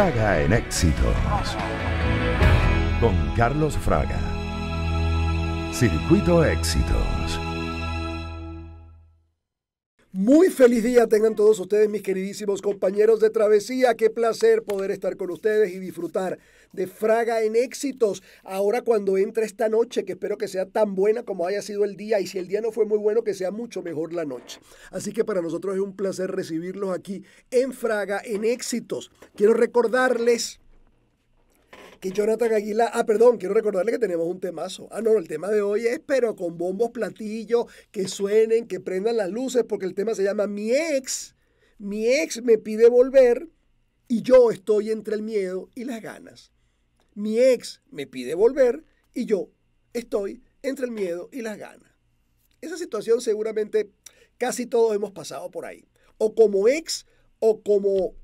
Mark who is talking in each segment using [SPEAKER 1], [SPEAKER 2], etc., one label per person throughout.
[SPEAKER 1] Fraga en éxitos. Con Carlos Fraga. Circuito Éxitos. Muy feliz día tengan todos ustedes, mis queridísimos compañeros de travesía. Qué placer poder estar con ustedes y disfrutar de Fraga en éxitos. Ahora cuando entra esta noche, que espero que sea tan buena como haya sido el día, y si el día no fue muy bueno, que sea mucho mejor la noche. Así que para nosotros es un placer recibirlos aquí en Fraga en éxitos. Quiero recordarles que Jonathan Aguila Ah, perdón, quiero recordarle que tenemos un temazo. Ah, no, el tema de hoy es, pero con bombos, platillos, que suenen, que prendan las luces, porque el tema se llama Mi ex. Mi ex me pide volver y yo estoy entre el miedo y las ganas. Mi ex me pide volver y yo estoy entre el miedo y las ganas. Esa situación seguramente casi todos hemos pasado por ahí. O como ex o como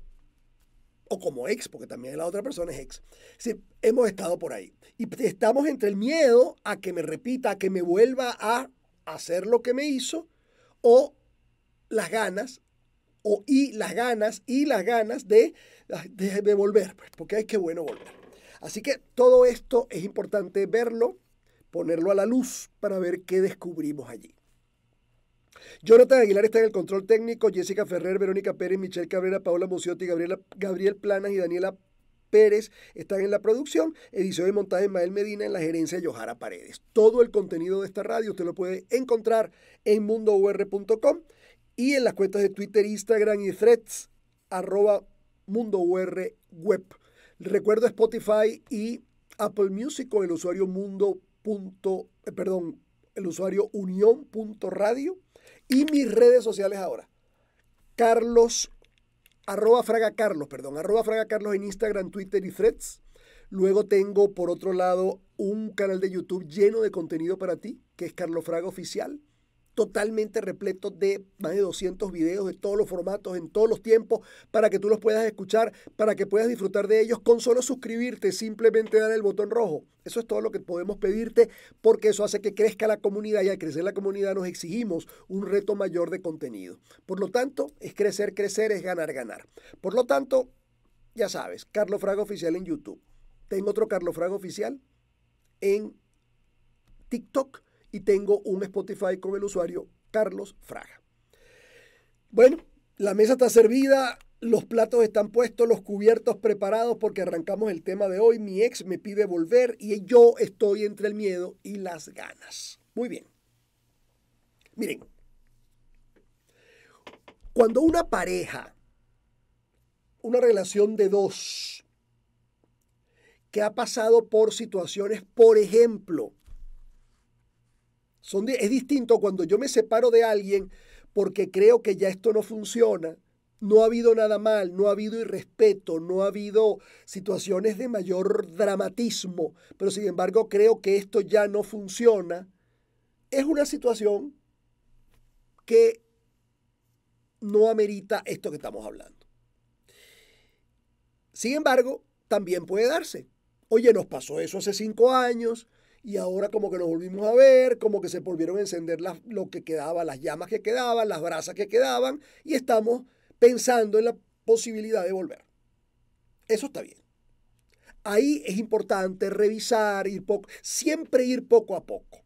[SPEAKER 1] o como ex, porque también la otra persona es ex. si hemos estado por ahí. Y estamos entre el miedo a que me repita, a que me vuelva a hacer lo que me hizo, o las ganas, o y las ganas, y las ganas de, ah, de, volver, pues, porque es que bueno volver. Así que todo esto es importante verlo, ponerlo a la luz para ver qué descubrimos allí. Jonathan Aguilar está en el control técnico, Jessica Ferrer, Verónica Pérez, Michelle Cabrera, Paola Mociotti, Gabriela, Gabriel Planas y Daniela Pérez están en la producción, edición de montaje Mael Medina en la gerencia de Yohara Paredes. Todo el contenido de esta radio usted lo puede encontrar en mundour.com y en las cuentas de Twitter, Instagram y threads arroba web. Recuerdo Spotify y Apple Music con el usuario mundo. Eh, perdón, el usuario unión.radio y mis redes sociales ahora. Carlos, arroba Fraga Carlos, perdón, arroba Fraga Carlos en Instagram, Twitter y Threads. Luego tengo, por otro lado, un canal de YouTube lleno de contenido para ti, que es Carlos Fraga Oficial totalmente repleto de más de 200 videos de todos los formatos, en todos los tiempos, para que tú los puedas escuchar, para que puedas disfrutar de ellos con solo suscribirte, simplemente dar el botón rojo. Eso es todo lo que podemos pedirte porque eso hace que crezca la comunidad y al crecer la comunidad nos exigimos un reto mayor de contenido. Por lo tanto, es crecer, crecer, es ganar, ganar. Por lo tanto, ya sabes, Carlos Fraga Oficial en YouTube. Tengo otro Carlos Fraga Oficial en TikTok y tengo un Spotify con el usuario Carlos Fraga. Bueno, la mesa está servida, los platos están puestos, los cubiertos preparados porque arrancamos el tema de hoy. Mi ex me pide volver y yo estoy entre el miedo y las ganas. Muy bien. Miren, cuando una pareja, una relación de dos, que ha pasado por situaciones, por ejemplo, es distinto cuando yo me separo de alguien porque creo que ya esto no funciona, no ha habido nada mal, no ha habido irrespeto, no ha habido situaciones de mayor dramatismo, pero sin embargo creo que esto ya no funciona. Es una situación que no amerita esto que estamos hablando. Sin embargo, también puede darse. Oye, nos pasó eso hace cinco años, y ahora como que nos volvimos a ver, como que se volvieron a encender las, lo que quedaba, las llamas que quedaban, las brasas que quedaban, y estamos pensando en la posibilidad de volver. Eso está bien. Ahí es importante revisar, ir poco, siempre ir poco a poco.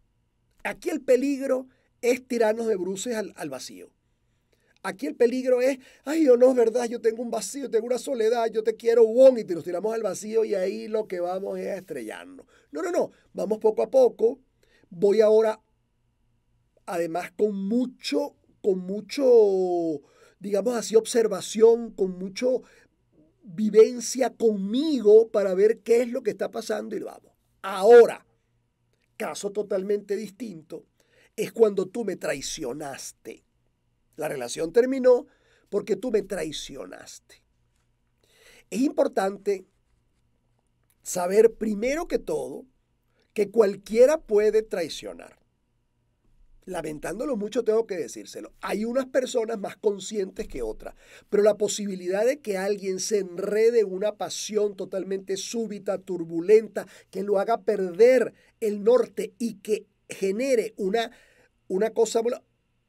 [SPEAKER 1] Aquí el peligro es tirarnos de bruces al vacío. Aquí el peligro es, ay, yo no, es verdad, yo tengo un vacío, tengo una soledad, yo te quiero, bon, y te nos tiramos al vacío y ahí lo que vamos es a estrellarnos. No, no, no, vamos poco a poco. Voy ahora, además, con mucho, con mucho, digamos así, observación, con mucho vivencia conmigo para ver qué es lo que está pasando y vamos. Ahora, caso totalmente distinto, es cuando tú me traicionaste la relación terminó porque tú me traicionaste. Es importante saber primero que todo que cualquiera puede traicionar. Lamentándolo mucho tengo que decírselo. Hay unas personas más conscientes que otras, pero la posibilidad de que alguien se enrede una pasión totalmente súbita, turbulenta, que lo haga perder el norte y que genere una, una cosa,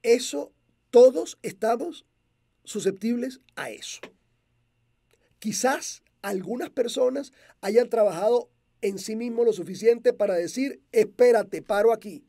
[SPEAKER 1] eso todos estamos susceptibles a eso. Quizás algunas personas hayan trabajado en sí mismo lo suficiente para decir, espérate, paro aquí.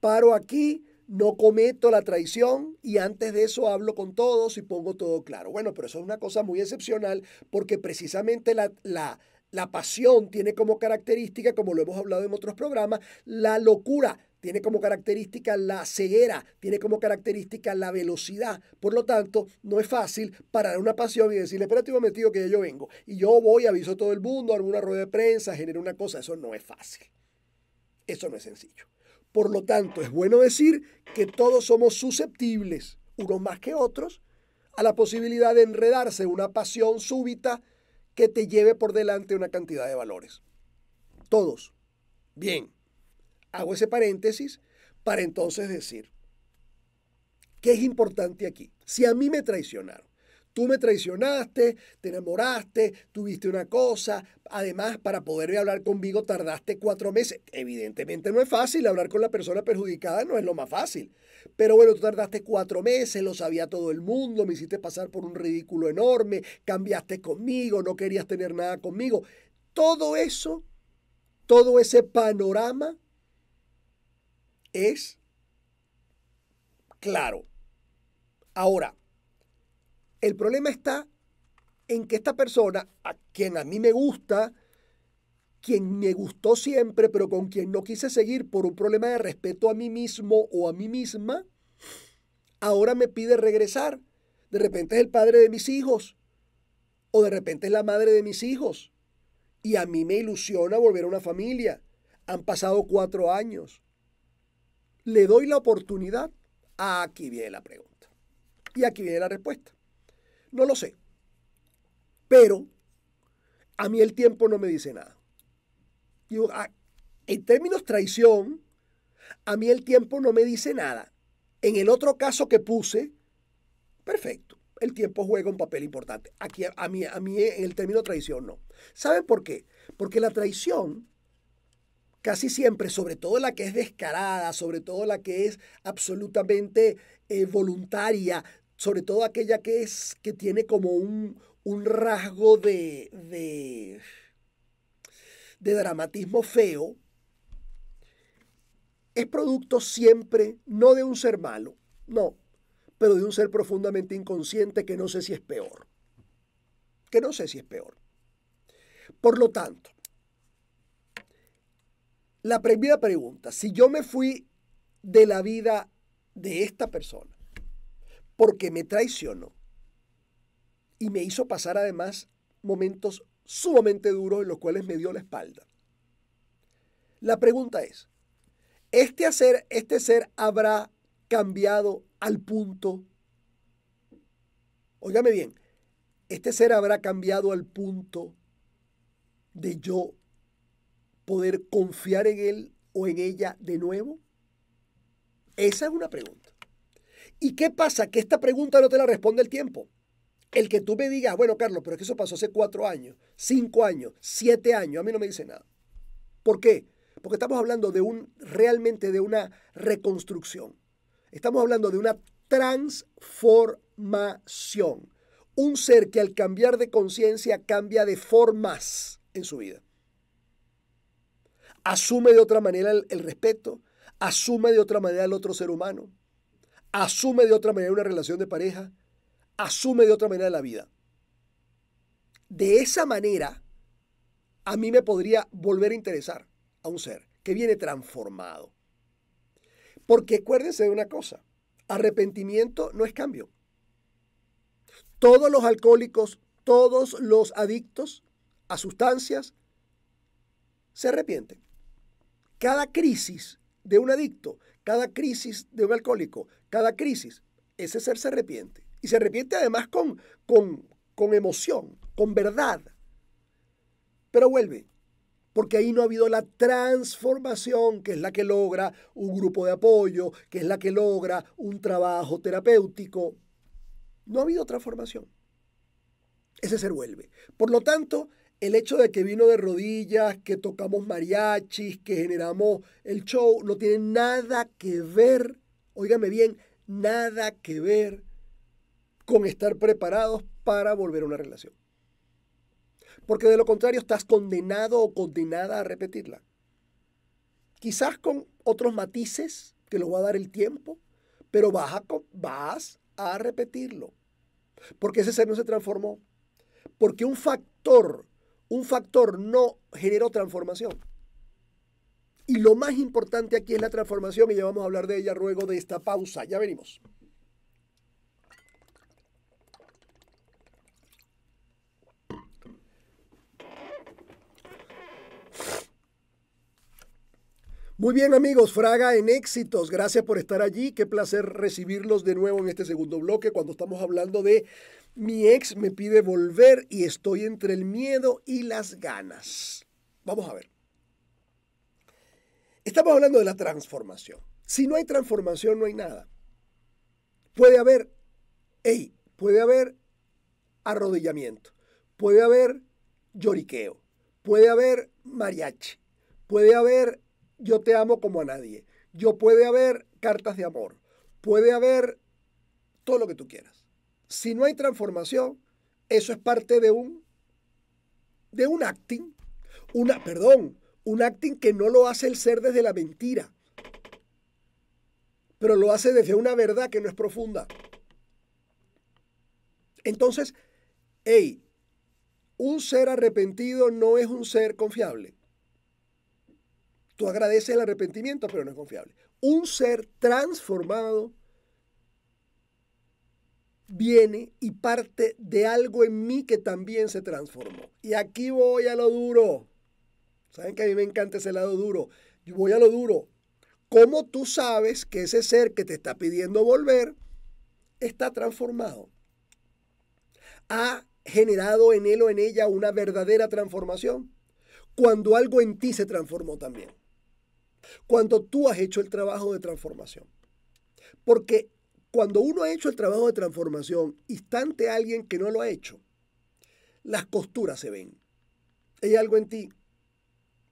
[SPEAKER 1] Paro aquí, no cometo la traición y antes de eso hablo con todos y pongo todo claro. Bueno, pero eso es una cosa muy excepcional porque precisamente la, la pasión tiene como característica, como lo hemos hablado en otros programas, la locura, tiene como característica la ceguera, tiene como característica la velocidad. Por lo tanto, no es fácil parar una pasión y decirle, espérate un momentito que ya yo vengo. Y yo voy, aviso a todo el mundo, hago una rueda de prensa, genero una cosa. Eso no es fácil. Eso no es sencillo. Por lo tanto, es bueno decir que todos somos susceptibles, unos más que otros, a la posibilidad de enredarse una pasión súbita que te lleve por delante una cantidad de valores. Todos. Bien. Hago ese paréntesis para entonces decir, ¿qué es importante aquí? Si a mí me traicionaron, tú me traicionaste, te enamoraste, tuviste una cosa, además para poder hablar conmigo tardaste cuatro meses. Evidentemente no es fácil, hablar con la persona perjudicada no es lo más fácil. Pero bueno, tú tardaste cuatro meses, lo sabía todo el mundo, me hiciste pasar por un ridículo enorme, cambiaste conmigo, no querías tener nada conmigo. Todo eso, todo ese panorama es claro. Ahora, el problema está en que esta persona, a quien a mí me gusta, quien me gustó siempre, pero con quien no quise seguir por un problema de respeto a mí mismo o a mí misma, ahora me pide regresar. De repente es el padre de mis hijos o de repente es la madre de mis hijos. Y a mí me ilusiona volver a una familia. Han pasado cuatro años, le doy la oportunidad, aquí viene la pregunta. Y aquí viene la respuesta. No lo sé. Pero a mí el tiempo no me dice nada. Ah, en términos traición, a mí el tiempo no me dice nada. En el otro caso que puse, perfecto. El tiempo juega un papel importante. Aquí a mí, a mí en el término traición no. ¿Saben por qué? Porque la traición casi siempre, sobre todo la que es descarada, sobre todo la que es absolutamente eh, voluntaria, sobre todo aquella que es que tiene como un, rasgo de, de, de dramatismo feo, es producto siempre no de un ser malo, no, pero de un ser profundamente inconsciente que no sé si es peor. Que no sé si es peor. Por lo tanto, la primera pregunta, si yo me fui de la vida de esta persona porque me traicionó y me hizo pasar además momentos sumamente duros en los cuales me dio la espalda. La pregunta es, ¿este, hacer, este ser habrá cambiado al punto? Óigame bien, ¿este ser habrá cambiado al punto de yo poder confiar en él o en ella de nuevo? Esa es una pregunta. ¿Y qué pasa? Que esta pregunta no te la responde el tiempo. El que tú me digas, bueno, Carlos, pero es que eso pasó hace cuatro años, cinco años, siete años, a mí no me dice nada. ¿Por qué? Porque estamos hablando de un, realmente de una reconstrucción. Estamos hablando de una transformación. Un ser que al cambiar de conciencia cambia de formas en su vida asume de otra manera el, respeto, asume de otra manera el otro ser humano, asume de otra manera una relación de pareja, asume de otra manera la vida. De esa manera, a mí me podría volver a interesar a un ser que viene transformado. Porque acuérdense de una cosa, arrepentimiento no es cambio. Todos los alcohólicos, todos los adictos a sustancias se arrepienten. Cada crisis de un adicto, cada crisis de un alcohólico, cada crisis, ese ser se arrepiente. Y se arrepiente además con, con, con emoción, con verdad. Pero vuelve, porque ahí no ha habido la transformación que es la que logra un grupo de apoyo, que es la que logra un trabajo terapéutico. No ha habido transformación. Ese ser vuelve. Por lo tanto, el hecho de que vino de rodillas, que tocamos mariachis, que generamos el show, no tiene nada que ver, óigame bien, nada que ver con estar preparados para volver a una relación. Porque de lo contrario estás condenado o condenada a repetirla. Quizás con otros matices que lo va a dar el tiempo, pero vas a repetirlo. Porque ese ser no se transformó. Porque un factor un factor no generó transformación. Y lo más importante aquí es la transformación y ya vamos a hablar de ella luego de esta pausa. Ya venimos. Muy bien amigos, Fraga en éxitos, gracias por estar allí, qué placer recibirlos de nuevo en este segundo bloque cuando estamos hablando de mi ex me pide volver y estoy entre el miedo y las ganas. Vamos a ver. Estamos hablando de la transformación. Si no hay transformación, no hay nada. Puede haber, hey, puede haber arrodillamiento, puede haber lloriqueo, puede haber mariachi, puede haber yo te amo como a nadie, yo puede haber cartas de amor, puede haber todo lo que tú quieras. Si no hay transformación, eso es parte de un de un acting, una perdón, un acting que no lo hace el ser desde la mentira, pero lo hace desde una verdad que no es profunda. Entonces, hey, un ser arrepentido no es un ser confiable. Tú agradeces el arrepentimiento, pero no es confiable. Un ser transformado viene y parte de algo en mí que también se transformó. Y aquí voy a lo duro. Saben que a mí me encanta ese lado duro. voy a lo duro. ¿Cómo tú sabes que ese ser que te está pidiendo volver está transformado? Ha generado en él o en ella una verdadera transformación. Cuando algo en ti se transformó también. Cuando tú has hecho el trabajo de transformación. Porque cuando uno ha hecho el trabajo de transformación instante a alguien que no lo ha hecho, las costuras se ven. Hay algo en ti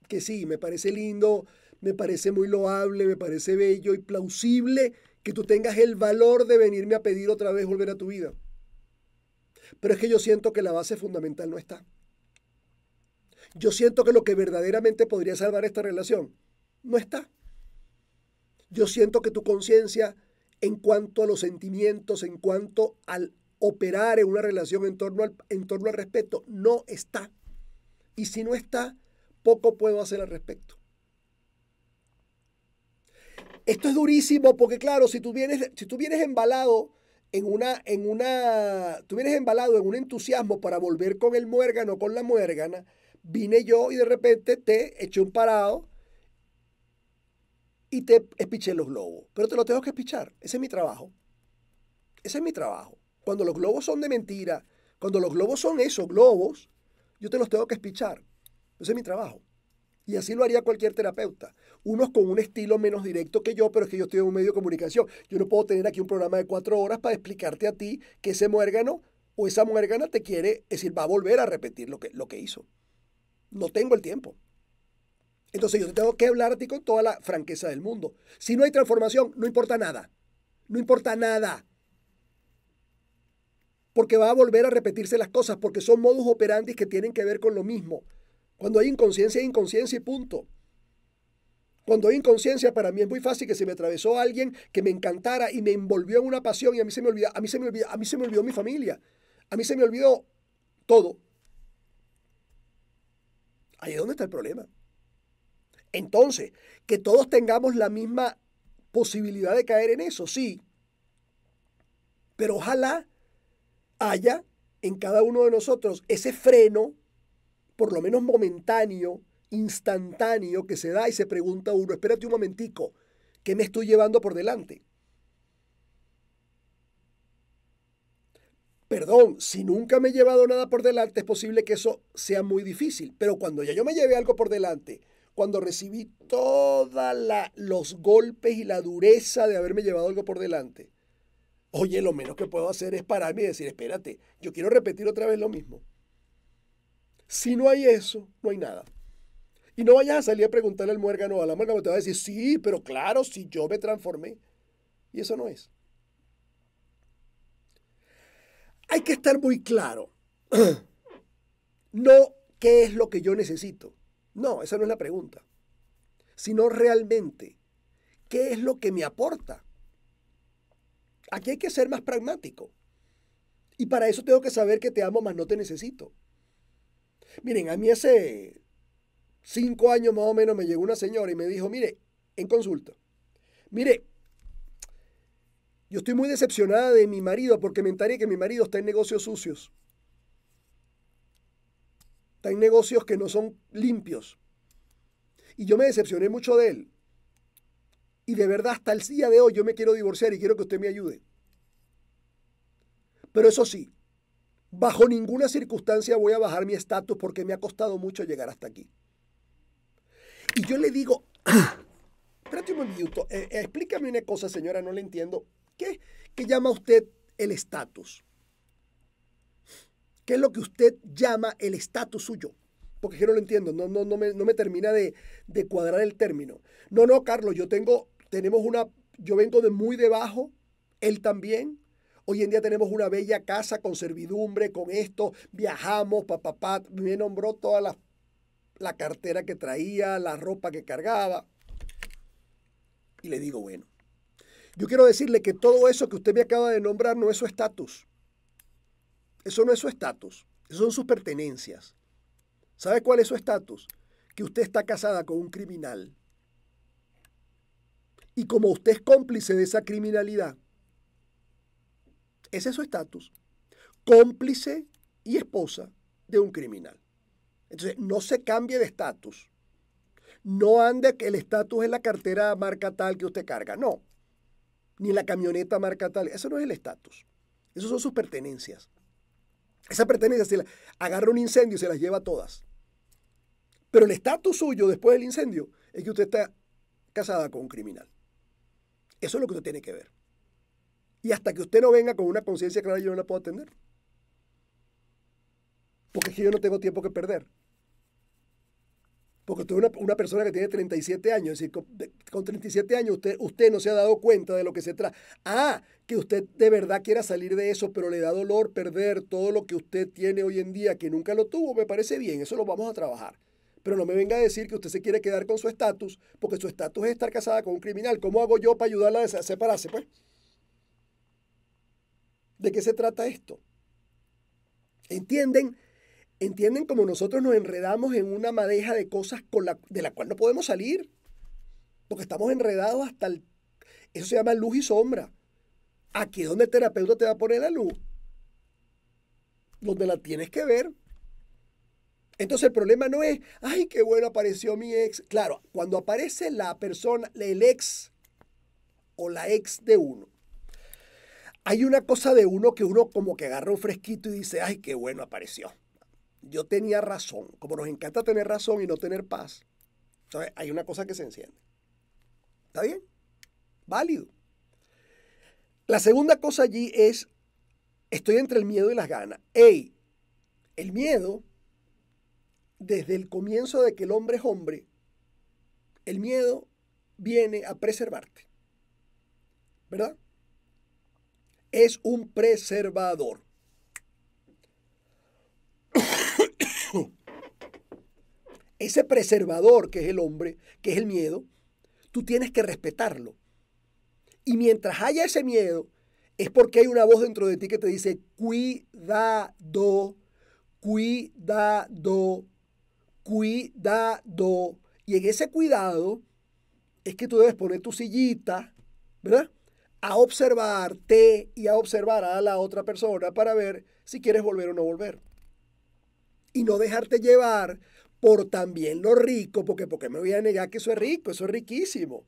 [SPEAKER 1] que sí, me parece lindo, me parece muy loable, me parece bello y plausible que tú tengas el valor de venirme a pedir otra vez volver a tu vida. Pero es que yo siento que la base fundamental no está. Yo siento que lo que verdaderamente podría salvar esta relación no está. Yo siento que tu conciencia en cuanto a los sentimientos, en cuanto al operar en una relación en torno al, en torno al respeto, no está. Y si no está, poco puedo hacer al respecto. Esto es durísimo porque claro, si tú vienes, si embalado en una, en una, tú embalado en un entusiasmo para volver con el muérgano, con la muérgana, vine yo y de repente te eché un parado y te espiché los globos. Pero te los tengo que espichar. Ese es mi trabajo. Ese es mi trabajo. Cuando los globos son de mentira, cuando los globos son esos globos, yo te los tengo que espichar. Ese es mi trabajo. Y así lo haría cualquier terapeuta. Unos con un estilo menos directo que yo, pero es que yo estoy en un medio de comunicación. Yo no puedo tener aquí un programa de cuatro horas para explicarte a ti que ese muérgano o esa muérgana te quiere, decir, va a volver a repetir lo que, lo que hizo. No tengo el tiempo. Entonces yo tengo que hablar a ti con toda la franqueza del mundo. Si no hay transformación, no importa nada. No importa nada. Porque va a volver a repetirse las cosas, porque son modus operandi que tienen que ver con lo mismo. Cuando hay inconsciencia, hay inconsciencia y punto. Cuando hay inconsciencia, para mí es muy fácil que se me atravesó alguien que me encantara y me envolvió en una pasión y a mí se me olvidó, a mí se me olvidó, a mí se me olvidó mi familia. A mí se me olvidó todo. Ahí es donde está el problema. Entonces, que todos tengamos la misma posibilidad de caer en eso, sí. Pero ojalá haya en cada uno de nosotros ese freno, por lo menos momentáneo, instantáneo, que se da y se pregunta uno, espérate un momentico, ¿qué me estoy llevando por delante? Perdón, si nunca me he llevado nada por delante, es posible que eso sea muy difícil, pero cuando ya yo me lleve algo por delante, cuando recibí todos los golpes y la dureza de haberme llevado algo por delante. Oye, lo menos que puedo hacer es pararme y decir, espérate, yo quiero repetir otra vez lo mismo. Si no hay eso, no hay nada. Y no vayas a salir a preguntarle al muérgano, a la muérgano te va a decir, sí, pero claro, si yo me transformé. Y eso no es. Hay que estar muy claro. No qué es lo que yo necesito, no, esa no es la pregunta. Sino realmente, ¿qué es lo que me aporta? Aquí hay que ser más pragmático. Y para eso tengo que saber que te amo, más no te necesito. Miren, a mí hace cinco años más o menos me llegó una señora y me dijo, mire, en consulta, mire, yo estoy muy decepcionada de mi marido porque me enteré que mi marido está en negocios sucios está en negocios que no son limpios. Y yo me decepcioné mucho de él. Y de verdad, hasta el día de hoy yo me quiero divorciar y quiero que usted me ayude. Pero eso sí, bajo ninguna circunstancia voy a bajar mi estatus porque me ha costado mucho llegar hasta aquí. Y yo le digo, espérate un minuto, eh, eh, explícame una cosa, señora, no le entiendo. ¿Qué, qué llama usted el estatus? ¿Qué es lo que usted llama el estatus suyo? Porque yo no lo entiendo, no, no, no, me, termina de, cuadrar el término. No, no, Carlos, yo tengo, tenemos una, yo vengo de muy debajo, él también. Hoy en día tenemos una bella casa con servidumbre, con esto, viajamos, papá, papá. me nombró toda la, la cartera que traía, la ropa que cargaba. Y le digo, bueno, yo quiero decirle que todo eso que usted me acaba de nombrar no es su estatus. Eso no es su estatus, eso son sus pertenencias. ¿Sabe cuál es su estatus? Que usted está casada con un criminal. Y como usted es cómplice de esa criminalidad, ese es su estatus. Cómplice y esposa de un criminal. Entonces, no se cambie de estatus. No ande que el estatus es la cartera marca tal que usted carga. No. Ni la camioneta marca tal. Eso no es el estatus. Esas son sus pertenencias. Esa pertenencia se la agarra un incendio y se las lleva todas. Pero el estatus suyo después del incendio es que usted está casada con un criminal. Eso es lo que usted tiene que ver. Y hasta que usted no venga con una conciencia clara, yo no la puedo atender. Porque es que yo no tengo tiempo que perder. Porque usted es una, persona que tiene 37 años, es decir, con, 37 años usted, usted no se ha dado cuenta de lo que se trata. Ah, que usted de verdad quiera salir de eso, pero le da dolor perder todo lo que usted tiene hoy en día, que nunca lo tuvo, me parece bien, eso lo vamos a trabajar. Pero no me venga a decir que usted se quiere quedar con su estatus, porque su estatus es estar casada con un criminal. ¿Cómo hago yo para ayudarla a separarse, pues? ¿De qué se trata esto? ¿Entienden? ¿Entienden cómo nosotros nos enredamos en una madeja de cosas con la, de la cual no podemos salir? Porque estamos enredados hasta el... Eso se llama luz y sombra. Aquí es donde el terapeuta te va a poner la luz. Donde la tienes que ver. Entonces el problema no es, ay, qué bueno apareció mi ex. Claro, cuando aparece la persona, el ex o la ex de uno, hay una cosa de uno que uno como que agarra un fresquito y dice, ay, qué bueno apareció yo tenía razón. Como nos encanta tener razón y no tener paz, Entonces, hay una cosa que se enciende. ¿Está bien? Válido. La segunda cosa allí es, estoy entre el miedo y las ganas. ¡Ey! El miedo, desde el comienzo de que el hombre es hombre, el miedo viene a preservarte. ¿Verdad? Es un preservador. ese preservador que es el hombre, que es el miedo, tú tienes que respetarlo. Y mientras haya ese miedo, es porque hay una voz dentro de ti que te dice, cuidado, cuidado, cuidado. Y en ese cuidado es que tú debes poner tu sillita, ¿verdad? A observarte y a observar a la otra persona para ver si quieres volver o no volver. Y no dejarte llevar por también lo rico, porque porque me voy a negar que eso es rico, eso es riquísimo.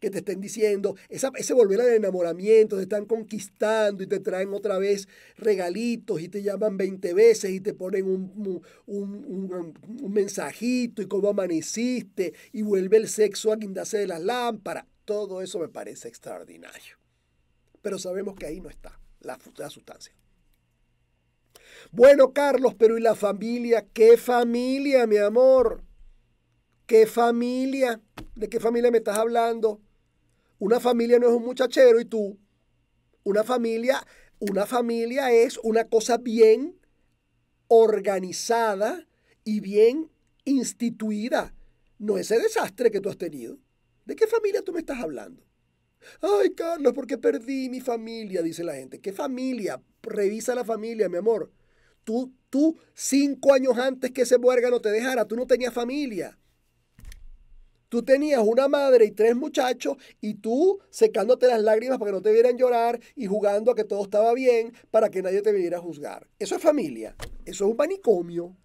[SPEAKER 1] Que te estén diciendo, esa, ese volver al enamoramiento, te están conquistando y te traen otra vez regalitos y te llaman 20 veces y te ponen un, mensajito y cómo amaneciste y vuelve el sexo a guindarse de las lámparas. Todo eso me parece extraordinario. Pero sabemos que ahí no está la sustancia. Bueno, Carlos, pero ¿y la familia? ¿Qué familia, mi amor? ¿Qué familia? ¿De qué familia me estás hablando? Una familia no es un muchachero y tú. Una familia, una familia es una cosa bien organizada y bien instituida. No ese desastre que tú has tenido. ¿De qué familia tú me estás hablando? Ay, Carlos, porque perdí mi familia, dice la gente. ¿Qué familia? Revisa la familia, mi amor. Tú, tú, cinco años antes que ese no te dejara, tú no tenías familia. Tú tenías una madre y tres muchachos y tú secándote las lágrimas para que no te vieran llorar y jugando a que todo estaba bien para que nadie te viniera a juzgar. Eso es familia. Eso es un manicomio.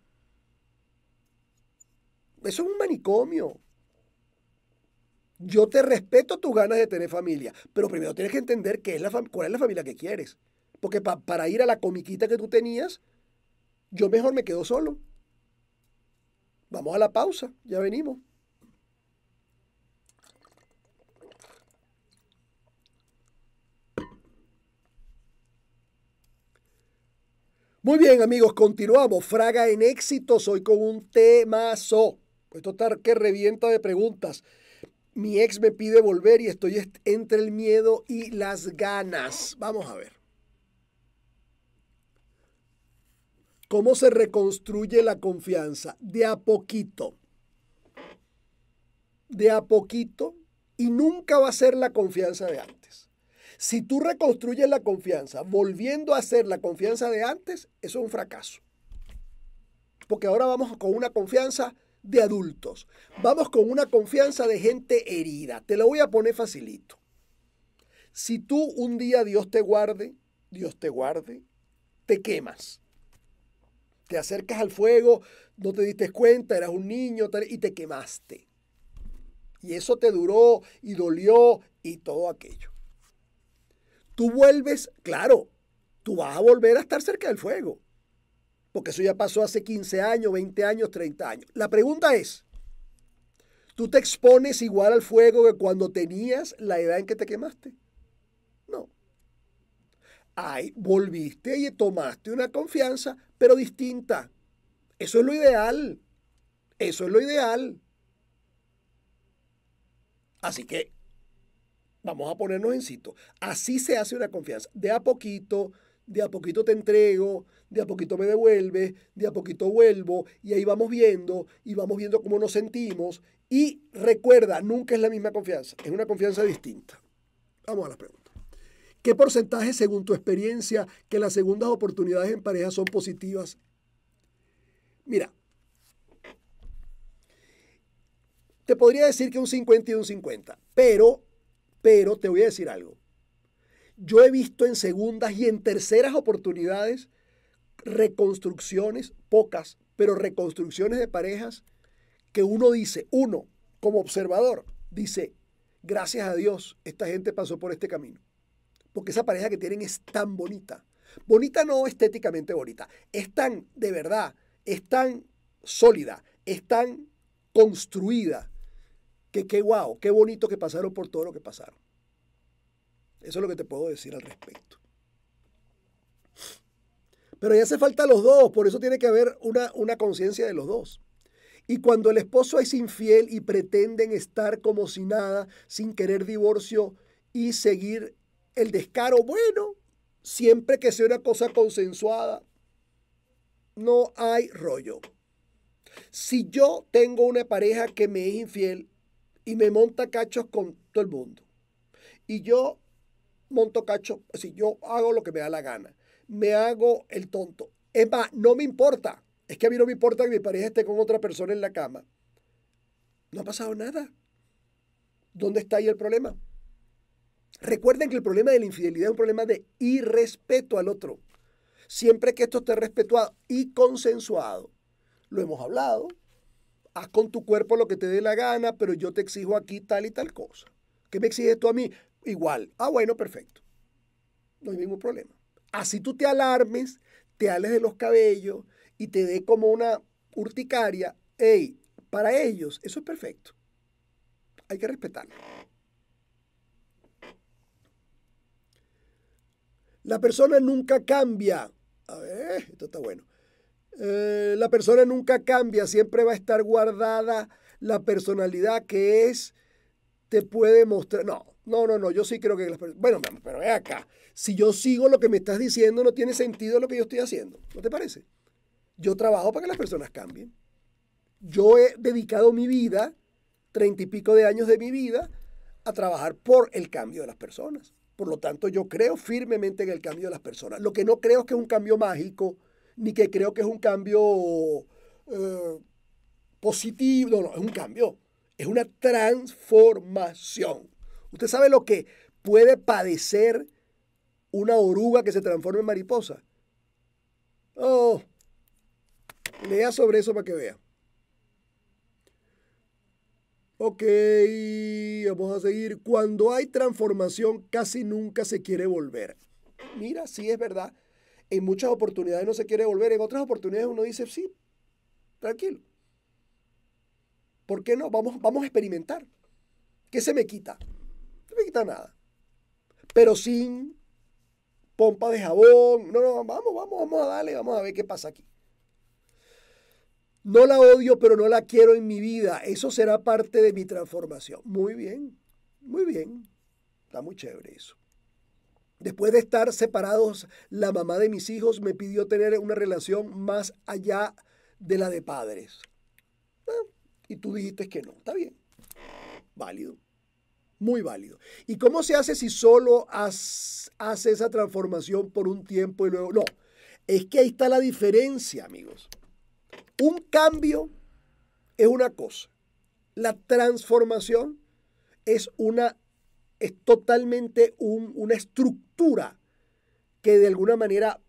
[SPEAKER 1] Eso es un manicomio. Yo te respeto tus ganas de tener familia, pero primero tienes que entender qué es la cuál es la familia que quieres. Porque para ir a la comiquita que tú tenías, yo mejor me quedo solo. Vamos a la pausa, ya venimos. Muy bien, amigos, continuamos. Fraga en éxito. Soy con un temazo. Esto está que revienta de preguntas. Mi ex me pide volver y estoy entre el miedo y las ganas. Vamos a ver. ¿Cómo se reconstruye la confianza? De a poquito. De a poquito. Y nunca va a ser la confianza de antes. Si tú reconstruyes la confianza volviendo a ser la confianza de antes, eso es un fracaso. Porque ahora vamos con una confianza de adultos. Vamos con una confianza de gente herida. Te lo voy a poner facilito. Si tú un día Dios te guarde, Dios te guarde, te quemas te acercas al fuego, no te diste cuenta, eras un niño y te quemaste. Y eso te duró y dolió y todo aquello. Tú vuelves, claro, tú vas a volver a estar cerca del fuego. Porque eso ya pasó hace 15 años, 20 años, 30 años. La pregunta es, ¿tú te expones igual al fuego que cuando tenías la edad en que te quemaste? Ay, volviste y tomaste una confianza, pero distinta. Eso es lo ideal. Eso es lo ideal. Así que vamos a ponernos en sitio. Así se hace una confianza. De a poquito, de a poquito te entrego, de a poquito me devuelves, de a poquito vuelvo, y ahí vamos viendo, y vamos viendo cómo nos sentimos. Y recuerda, nunca es la misma confianza, es una confianza distinta. Vamos a las preguntas. ¿Qué porcentaje, según tu experiencia, que las segundas oportunidades en pareja son positivas? Mira, te podría decir que un 50 y un 50, pero, pero te voy a decir algo. Yo he visto en segundas y en terceras oportunidades reconstrucciones, pocas, pero reconstrucciones de parejas que uno dice, uno, como observador, dice, gracias a Dios, esta gente pasó por este camino porque esa pareja que tienen es tan bonita. Bonita no estéticamente bonita, es tan de verdad, es tan sólida, es tan construida, que qué guau, qué bonito que pasaron por todo lo que pasaron. Eso es lo que te puedo decir al respecto. Pero ya hace falta los dos, por eso tiene que haber una, una conciencia de los dos. Y cuando el esposo es infiel y pretenden estar como si nada, sin querer divorcio y seguir el descaro bueno, siempre que sea una cosa consensuada, no hay rollo. Si yo tengo una pareja que me es infiel y me monta cachos con todo el mundo, y yo monto cachos, si yo hago lo que me da la gana, me hago el tonto. Es más, no me importa. Es que a mí no me importa que mi pareja esté con otra persona en la cama. No ha pasado nada. ¿Dónde está ahí el problema? Recuerden que el problema de la infidelidad es un problema de irrespeto al otro. Siempre que esto esté respetuado y consensuado, lo hemos hablado, haz con tu cuerpo lo que te dé la gana, pero yo te exijo aquí tal y tal cosa. ¿Qué me exiges tú a mí? Igual. Ah, bueno, perfecto. No hay ningún problema. Así tú te alarmes, te ales de los cabellos y te dé como una urticaria. Ey, para ellos eso es perfecto. Hay que respetarlo. La persona nunca cambia. A ver, esto está bueno. Eh, la persona nunca cambia, siempre va a estar guardada la personalidad que es, te puede mostrar. No, no, no, no, yo sí creo que las personas. Bueno, pero ve acá. Si yo sigo lo que me estás diciendo, no tiene sentido lo que yo estoy haciendo. ¿No te parece? Yo trabajo para que las personas cambien. Yo he dedicado mi vida, treinta y pico de años de mi vida, a trabajar por el cambio de las personas. Por lo tanto, yo creo firmemente en el cambio de las personas. Lo que no creo es que es un cambio mágico, ni que creo que es un cambio eh, positivo. No, no, es un cambio. Es una transformación. Usted sabe lo que puede padecer una oruga que se transforma en mariposa. Oh, lea sobre eso para que vea. Ok, vamos a seguir. Cuando hay transformación, casi nunca se quiere volver. Mira, sí es verdad. En muchas oportunidades no se quiere volver. En otras oportunidades uno dice, sí, tranquilo. ¿Por qué no? Vamos, vamos a experimentar. ¿Qué se me quita? No me quita nada. Pero sin pompa de jabón. No, no, vamos, vamos, vamos a darle, vamos a ver qué pasa aquí. No la odio, pero no la quiero en mi vida. Eso será parte de mi transformación. Muy bien, muy bien. Está muy chévere eso. Después de estar separados, la mamá de mis hijos me pidió tener una relación más allá de la de padres. Ah, y tú dijiste que no. Está bien. Válido. Muy válido. ¿Y cómo se hace si solo hace esa transformación por un tiempo y luego no? Es que ahí está la diferencia, amigos. Un cambio es una cosa, la transformación es una es totalmente una estructura que de alguna manera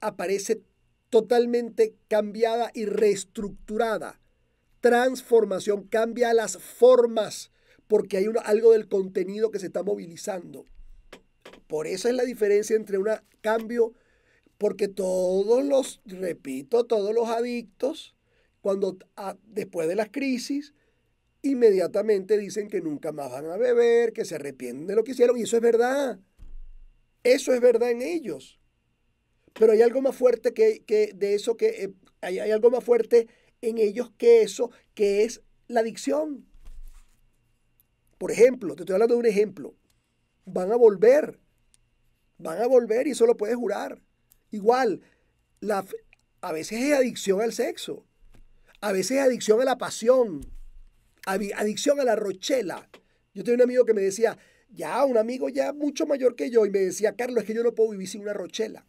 [SPEAKER 1] aparece totalmente cambiada y reestructurada. Transformación cambia las formas porque hay algo del contenido que se está movilizando. Por eso es la diferencia entre un cambio porque todos los, repito, todos los adictos, cuando ah, después de las crisis, inmediatamente dicen que nunca más van a beber, que se arrepienten de lo que hicieron. Y eso es verdad. Eso es verdad en ellos. Pero hay algo más fuerte que, de eso que eh, hay, hay algo más fuerte en ellos que eso, que es la adicción. Por ejemplo, te estoy hablando de un ejemplo. Van a volver. Van a volver y eso lo puedes jurar. Igual, la, a veces es adicción al sexo, a veces es adicción a la pasión, adicción a la rochela. Yo tenía un amigo que me decía, ya, un amigo ya mucho mayor que yo, y me decía, Carlos, es que yo no puedo vivir sin una rochela.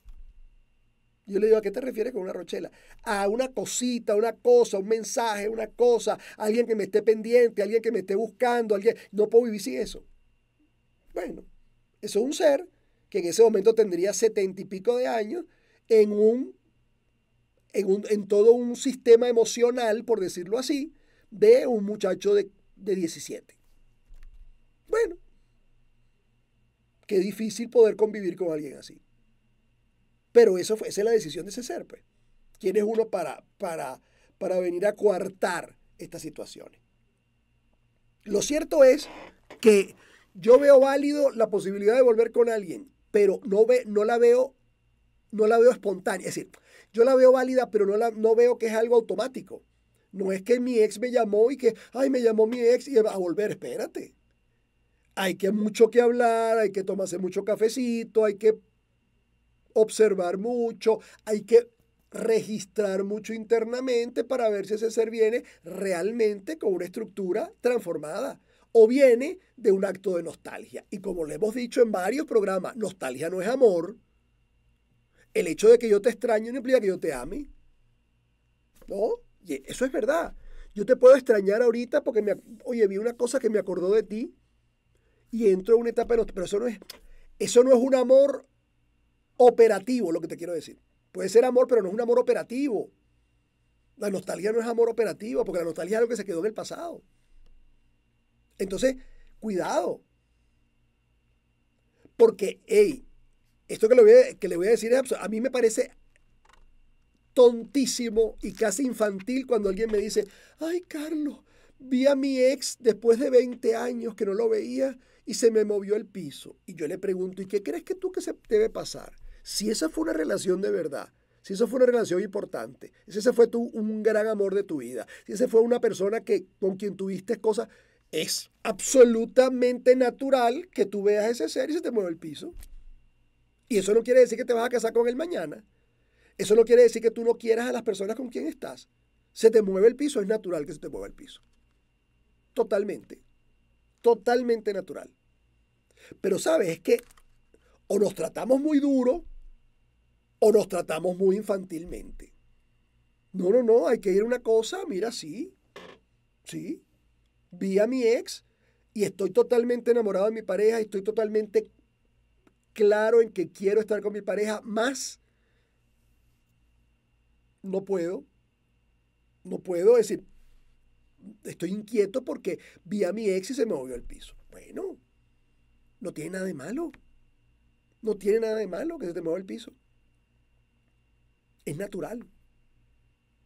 [SPEAKER 1] Yo le digo, ¿a qué te refieres con una rochela? A una cosita, una cosa, un mensaje, una cosa, alguien que me esté pendiente, alguien que me esté buscando, alguien. No puedo vivir sin eso. Bueno, eso es un ser que en ese momento tendría setenta y pico de años, en, un, en, todo un sistema emocional, por decirlo así, de un muchacho de, de 17. Bueno, qué difícil poder convivir con alguien así. Pero eso fue, esa es la decisión de ese ser, pues. ¿Quién es uno para, para, para venir a coartar estas situaciones? Lo cierto es que yo veo válido la posibilidad de volver con alguien pero no, ve, no la veo no la veo espontánea. Es decir, yo la veo válida, pero no, la, no veo que es algo automático. No es que mi ex me llamó y que, ay, me llamó mi ex y va a volver, espérate. Hay que mucho que hablar, hay que tomarse mucho cafecito, hay que observar mucho, hay que registrar mucho internamente para ver si ese ser viene realmente con una estructura transformada o viene de un acto de nostalgia. Y como le hemos dicho en varios programas, nostalgia no es amor. El hecho de que yo te extraño no implica que yo te ame. ¿No? eso es verdad. Yo te puedo extrañar ahorita porque me, oye, vi una cosa que me acordó de ti y entro en una etapa de pero eso no es eso no es un amor operativo, lo que te quiero decir. Puede ser amor, pero no es un amor operativo. La nostalgia no es amor operativo, porque la nostalgia es lo que se quedó en el pasado. Entonces, cuidado. Porque, hey, esto que le, voy a, que le voy a decir es a mí me parece tontísimo y casi infantil cuando alguien me dice, ay Carlos, vi a mi ex después de 20 años que no lo veía y se me movió el piso. Y yo le pregunto, ¿y qué crees que tú que se debe pasar? Si esa fue una relación de verdad, si esa fue una relación importante, si ese fue un gran amor de tu vida, si esa fue una persona que, con quien tuviste cosas, es absolutamente natural que tú veas ese ser y se te mueva el piso. Y eso no quiere decir que te vas a casar con él mañana. Eso no quiere decir que tú no quieras a las personas con quien estás. Se te mueve el piso, es natural que se te mueva el piso. Totalmente. Totalmente natural. Pero sabes, es que o nos tratamos muy duro o nos tratamos muy infantilmente. No, no, no, hay que ir a una cosa, mira, sí. Sí, vi a mi ex y estoy totalmente enamorado de mi pareja, estoy totalmente claro en que quiero estar con mi pareja, más no puedo, no puedo decir, estoy inquieto porque vi a mi ex y se me movió el piso. Bueno, no tiene nada de malo. No tiene nada de malo que se te mueva el piso. Es natural.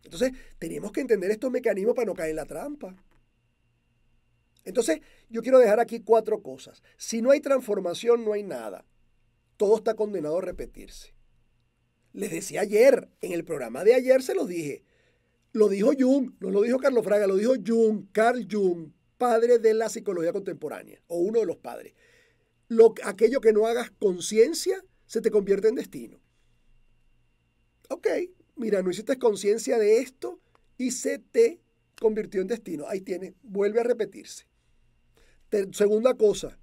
[SPEAKER 1] Entonces, tenemos que entender estos mecanismos para no caer en la trampa. Entonces, yo quiero dejar aquí cuatro cosas. Si no hay transformación, no hay nada. Todo está condenado a repetirse. Les decía ayer, en el programa de ayer se los dije. Lo dijo Jung, no lo dijo Carlos Fraga, lo dijo Jung, Carl Jung, padre de la psicología contemporánea, o uno de los padres. Lo, aquello que no hagas conciencia se te convierte en destino. Ok, mira, no hiciste conciencia de esto y se te convirtió en destino. Ahí tiene, vuelve a repetirse segunda cosa,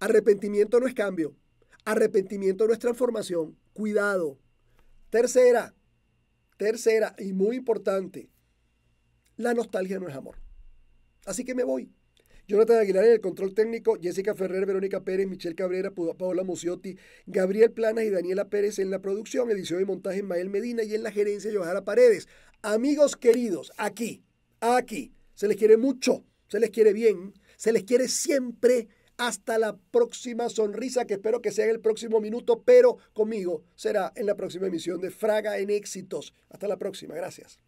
[SPEAKER 1] arrepentimiento no es cambio. Arrepentimiento no es transformación. Cuidado. Tercera, tercera y muy importante, la nostalgia no es amor. Así que me voy. Jonathan Aguilar en el control técnico, Jessica Ferrer, Verónica Pérez, Michelle Cabrera, Paola Muciotti, Gabriel Planas y Daniela Pérez en la producción, edición y montaje Mael Medina y en la gerencia Johanna Paredes. Amigos queridos, aquí, aquí, se les quiere mucho, se les quiere bien, se les quiere siempre. Hasta la próxima sonrisa, que espero que sea en el próximo minuto, pero conmigo será en la próxima emisión de Fraga en Éxitos. Hasta la próxima, gracias.